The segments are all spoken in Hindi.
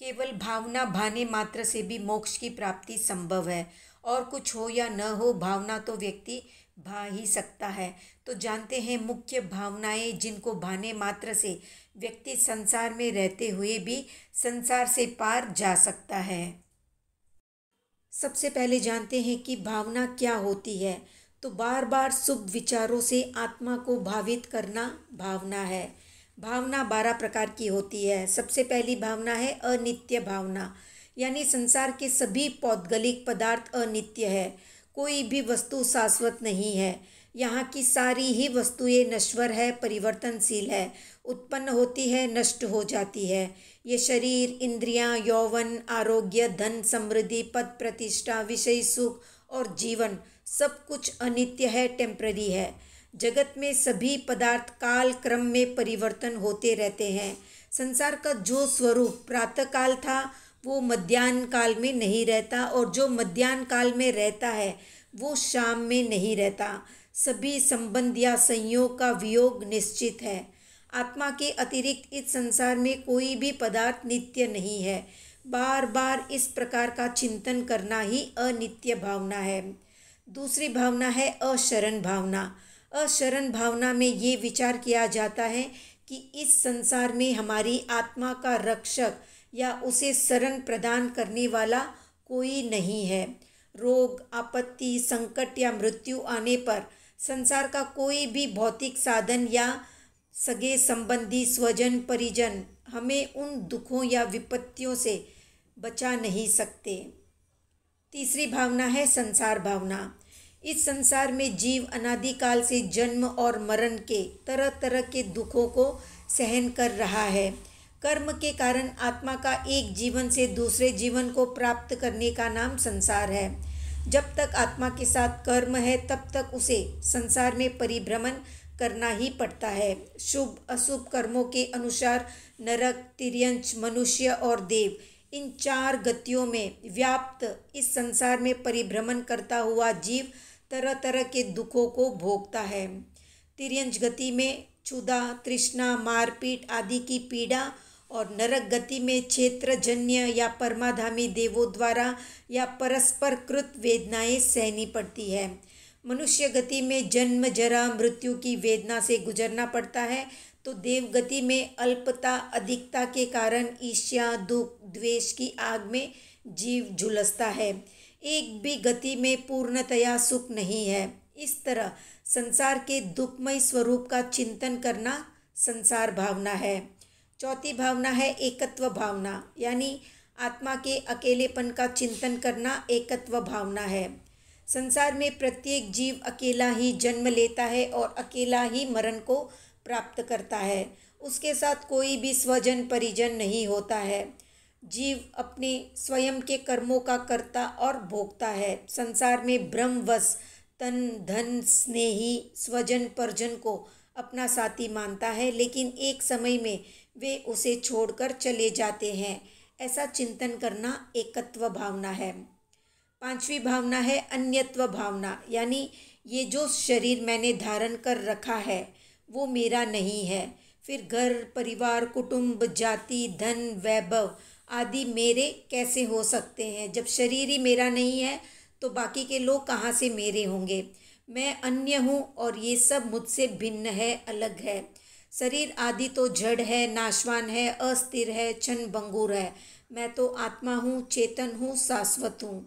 केवल भावना भाने मात्र से भी मोक्ष की प्राप्ति संभव है और कुछ हो या न हो भावना तो व्यक्ति भा ही सकता है तो जानते हैं मुख्य भावनाएं जिनको भाने मात्र से व्यक्ति संसार में रहते हुए भी संसार से पार जा सकता है सबसे पहले जानते हैं कि भावना क्या होती है तो बार बार शुभ विचारों से आत्मा को भावित करना भावना है भावना बारह प्रकार की होती है सबसे पहली भावना है अनित्य भावना यानी संसार के सभी पौद्गलिक पदार्थ अनित्य है कोई भी वस्तु शाश्वत नहीं है यहाँ की सारी ही वस्तुएं नश्वर है परिवर्तनशील है उत्पन्न होती है नष्ट हो जाती है ये शरीर इंद्रियां, यौवन आरोग्य धन समृद्धि पद प्रतिष्ठा विषय सुख और जीवन सब कुछ अनित्य है टेम्प्ररी है जगत में सभी पदार्थ काल क्रम में परिवर्तन होते रहते हैं संसार का जो स्वरूप प्रातः काल था वो मध्यान्ह काल में नहीं रहता और जो मध्यान्ह काल में रहता है वो शाम में नहीं रहता सभी संबंध या संयोग का वियोग निश्चित है आत्मा के अतिरिक्त इस संसार में कोई भी पदार्थ नित्य नहीं है बार बार इस प्रकार का चिंतन करना ही अनित्य भावना है दूसरी भावना है अशरण भावना अशरण भावना में ये विचार किया जाता है कि इस संसार में हमारी आत्मा का रक्षक या उसे शरण प्रदान करने वाला कोई नहीं है रोग आपत्ति संकट या मृत्यु आने पर संसार का कोई भी भौतिक साधन या सगे संबंधी स्वजन परिजन हमें उन दुखों या विपत्तियों से बचा नहीं सकते तीसरी भावना है संसार भावना इस संसार में जीव अनादिकाल से जन्म और मरण के तरह तरह के दुखों को सहन कर रहा है कर्म के कारण आत्मा का एक जीवन से दूसरे जीवन को प्राप्त करने का नाम संसार है जब तक आत्मा के साथ कर्म है तब तक उसे संसार में परिभ्रमण करना ही पड़ता है शुभ अशुभ कर्मों के अनुसार नरक तिरंश मनुष्य और देव इन चार गतियों में व्याप्त इस संसार में परिभ्रमण करता हुआ जीव तरह तरह के दुखों को भोगता है तिरंज गति में क्षुदा तृष्णा मारपीट आदि की पीड़ा और नरक गति में क्षेत्रजन्य या परमाधामी देवों द्वारा या परस्पर कृत वेदनाएं सहनी पड़ती है मनुष्य गति में जन्म जरा मृत्यु की वेदना से गुजरना पड़ता है तो देव गति में अल्पता अधिकता के कारण ईर्ष्या दुख द्वेष की आग में जीव झुलसता है एक भी गति में पूर्णतया सुख नहीं है इस तरह संसार के दुखमय स्वरूप का चिंतन करना संसार भावना है चौथी भावना है एकत्व भावना यानी आत्मा के अकेलेपन का चिंतन करना एकत्व भावना है संसार में प्रत्येक जीव अकेला ही जन्म लेता है और अकेला ही मरण को प्राप्त करता है उसके साथ कोई भी स्वजन परिजन नहीं होता है जीव अपने स्वयं के कर्मों का कर्ता और भोगता है संसार में ब्रह्मवश तन धन स्नेही स्वजन परजन को अपना साथी मानता है लेकिन एक समय में वे उसे छोड़कर चले जाते हैं ऐसा चिंतन करना एकत्व भावना है पांचवी भावना है अन्यत्व भावना यानी ये जो शरीर मैंने धारण कर रखा है वो मेरा नहीं है फिर घर परिवार कुटुंब जाति धन वैभव आदि मेरे कैसे हो सकते हैं जब शरीर ही मेरा नहीं है तो बाकी के लोग कहाँ से मेरे होंगे मैं अन्य हूँ और ये सब मुझसे भिन्न है अलग है शरीर आदि तो जड़ है नाशवान है अस्थिर है छन भंगूर है मैं तो आत्मा हूँ चेतन हूँ शाश्वत हूँ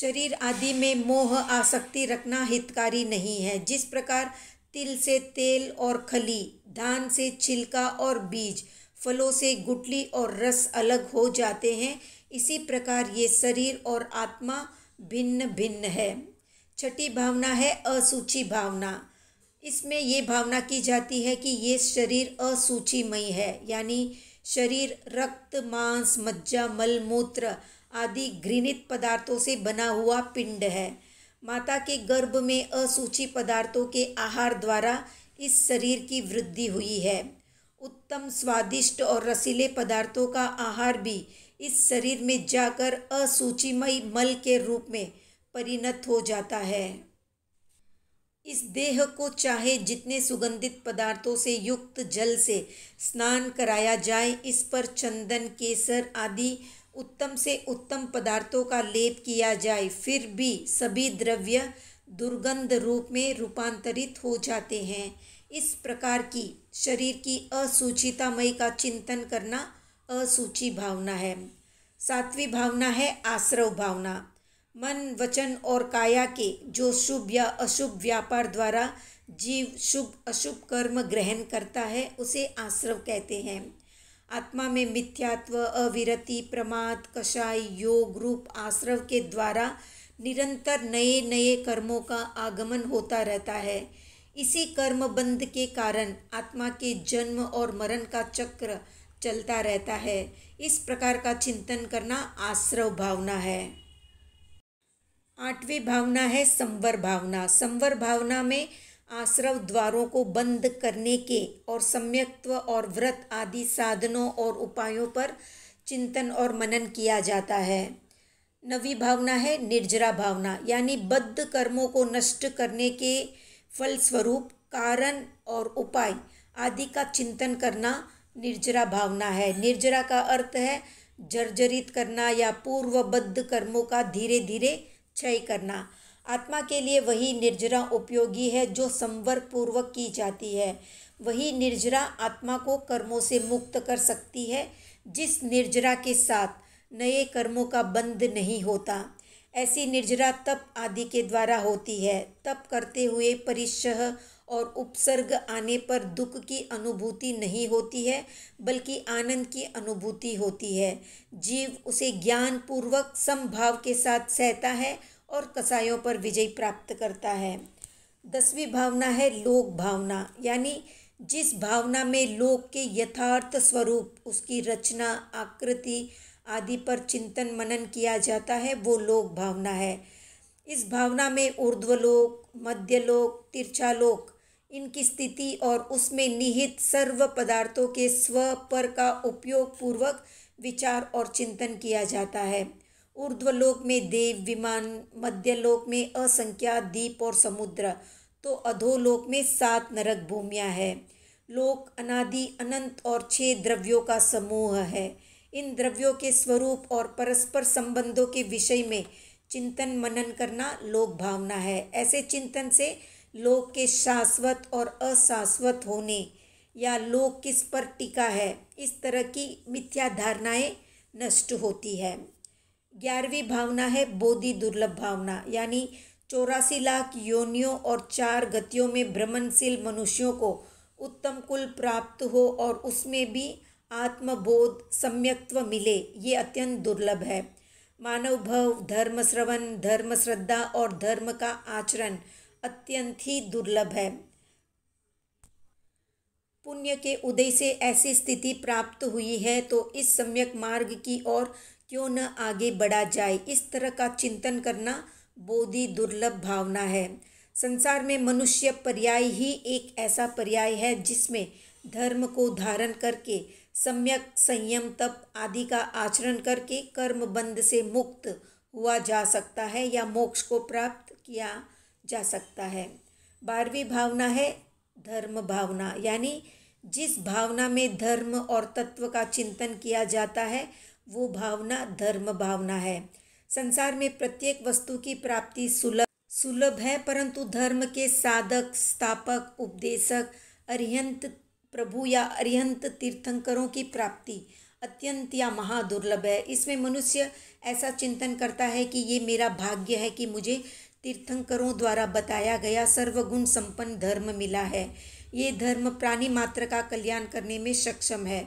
शरीर आदि में मोह आसक्ति रखना हितकारी नहीं है जिस प्रकार तिल से तेल और खली धान से छिलका और बीज फलों से गुटली और रस अलग हो जाते हैं इसी प्रकार ये शरीर और आत्मा भिन्न भिन्न है छठी भावना है असूची भावना इसमें ये भावना की जाती है कि ये शरीर असूचीमयी है यानी शरीर रक्त मांस मज्जा मल मूत्र आदि घृणित पदार्थों से बना हुआ पिंड है माता के गर्भ में असूची पदार्थों के आहार द्वारा इस शरीर की वृद्धि हुई है उत्तम स्वादिष्ट और रसीले पदार्थों का आहार भी इस शरीर में जाकर असूचिमय मल के रूप में परिणत हो जाता है इस देह को चाहे जितने सुगंधित पदार्थों से युक्त जल से स्नान कराया जाए इस पर चंदन केसर आदि उत्तम से उत्तम पदार्थों का लेप किया जाए फिर भी सभी द्रव्य दुर्गंध रूप में रूपांतरित हो जाते हैं इस प्रकार की शरीर की असूचितामयी का चिंतन करना असूची भावना है सातवीं भावना है आश्रव भावना मन वचन और काया के जो शुभ या अशुभ व्यापार द्वारा जीव शुभ अशुभ कर्म ग्रहण करता है उसे आश्रव कहते हैं आत्मा में मिथ्यात्व अविरति प्रमाद कषाय योग रूप आश्रव के द्वारा निरंतर नए नए कर्मों का आगमन होता रहता है इसी कर्म बंध के कारण आत्मा के जन्म और मरण का चक्र चलता रहता है इस प्रकार का चिंतन करना आश्रव भावना है आठवीं भावना है संवर भावना संवर भावना में आश्रव द्वारों को बंद करने के और सम्यक्त्व और व्रत आदि साधनों और उपायों पर चिंतन और मनन किया जाता है नवी भावना है निर्जरा भावना यानी बद्ध कर्मों को नष्ट करने के फलस्वरूप कारण और उपाय आदि का चिंतन करना निर्जरा भावना है निर्जरा का अर्थ है जर्जरित करना या पूर्वबद्ध कर्मों का धीरे धीरे क्षय करना आत्मा के लिए वही निर्जरा उपयोगी है जो संवर पूर्वक की जाती है वही निर्जरा आत्मा को कर्मों से मुक्त कर सकती है जिस निर्जरा के साथ नए कर्मों का बंद नहीं होता ऐसी निर्जरा तप आदि के द्वारा होती है तप करते हुए परिशह और उपसर्ग आने पर दुख की अनुभूति नहीं होती है बल्कि आनंद की अनुभूति होती है जीव उसे ज्ञानपूर्वक समभाव के साथ सहता है और कसायों पर विजय प्राप्त करता है दसवीं भावना है लोक भावना यानी जिस भावना में लोक के यथार्थ स्वरूप उसकी रचना आकृति आदि पर चिंतन मनन किया जाता है वो लोक भावना है इस भावना में ऊर्ध्वलोक मध्यलोक तिरछालोक इनकी स्थिति और उसमें निहित सर्व पदार्थों के स्व पर का उपयोग पूर्वक विचार और चिंतन किया जाता है ऊर्ध्वलोक में देव विमान मध्यलोक में असंख्या दीप और समुद्र तो अधोलोक में सात नरक भूमिया है लोक अनादि अनंत और छः द्रव्यों का समूह है इन द्रव्यों के स्वरूप और परस्पर संबंधों के विषय में चिंतन मनन करना लोक भावना है ऐसे चिंतन से लोक के शाश्वत और अशाश्वत होने या लोक किस पर टिका है इस तरह की मिथ्या धारणाएं नष्ट होती है ग्यारहवीं भावना है बोधि दुर्लभ भावना यानी चौरासी लाख योनियों और चार गतियों में भ्रमणशील मनुष्यों को उत्तम कुल प्राप्त हो और उसमें भी आत्मबोध सम्यक्त्व मिले ये अत्यंत दुर्लभ है मानव भव धर्म श्रवण धर्म श्रद्धा और धर्म का आचरण अत्यंत ही दुर्लभ है पुण्य के उदय से ऐसी स्थिति प्राप्त हुई है तो इस सम्यक मार्ग की ओर क्यों न आगे बढ़ा जाए इस तरह का चिंतन करना बोधि दुर्लभ भावना है संसार में मनुष्य पर्याय ही एक ऐसा पर्याय है जिसमें धर्म को धारण करके सम्यक संयम तप आदि का आचरण करके कर्म बंद से मुक्त हुआ जा सकता है या मोक्ष को प्राप्त किया जा सकता है बारहवीं भावना है धर्म भावना यानी जिस भावना में धर्म और तत्व का चिंतन किया जाता है वो भावना धर्म भावना है संसार में प्रत्येक वस्तु की प्राप्ति सुलभ सुलभ है परंतु धर्म के साधक स्थापक उपदेशक अरिहंत प्रभु या अरिहंत तीर्थंकरों की प्राप्ति अत्यंत या महादुर्लभ है इसमें मनुष्य ऐसा चिंतन करता है कि ये मेरा भाग्य है कि मुझे तीर्थंकरों द्वारा बताया गया सर्वगुण संपन्न धर्म मिला है ये धर्म प्राणी मात्र का कल्याण करने में सक्षम है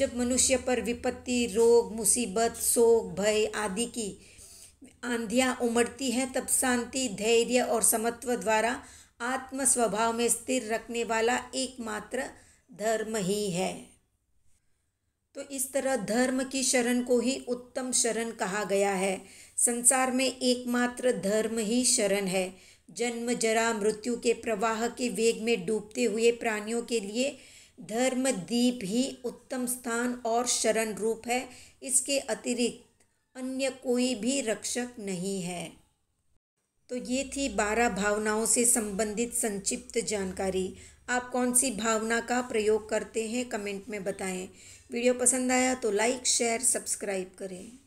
जब मनुष्य पर विपत्ति रोग मुसीबत शोक भय आदि की आंधियाँ उमड़ती हैं तब शांति धैर्य और समत्व द्वारा आत्म स्वभाव में स्थिर रखने वाला एकमात्र धर्म ही है तो इस तरह धर्म की शरण को ही उत्तम शरण कहा गया है संसार में एकमात्र धर्म ही शरण है जन्म जरा मृत्यु के प्रवाह के वेग में डूबते हुए प्राणियों के लिए धर्म दीप ही उत्तम स्थान और शरण रूप है इसके अतिरिक्त अन्य कोई भी रक्षक नहीं है तो ये थी बारह भावनाओं से संबंधित संक्षिप्त जानकारी आप कौन सी भावना का प्रयोग करते हैं कमेंट में बताएं वीडियो पसंद आया तो लाइक शेयर सब्सक्राइब करें